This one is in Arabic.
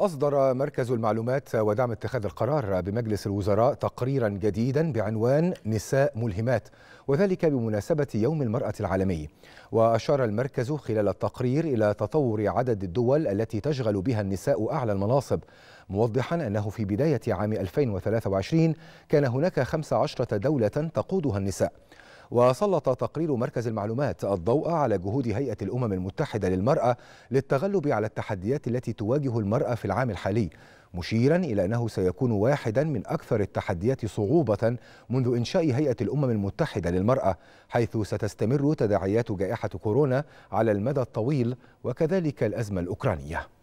أصدر مركز المعلومات ودعم اتخاذ القرار بمجلس الوزراء تقريرا جديدا بعنوان نساء ملهمات وذلك بمناسبة يوم المرأة العالمي وأشار المركز خلال التقرير إلى تطور عدد الدول التي تشغل بها النساء أعلى المناصب موضحا أنه في بداية عام 2023 كان هناك 15 دولة تقودها النساء وسلط تقرير مركز المعلومات الضوء على جهود هيئة الأمم المتحدة للمرأة للتغلب على التحديات التي تواجه المرأة في العام الحالي مشيرا إلى أنه سيكون واحدا من أكثر التحديات صعوبة منذ إنشاء هيئة الأمم المتحدة للمرأة حيث ستستمر تداعيات جائحة كورونا على المدى الطويل وكذلك الأزمة الأوكرانية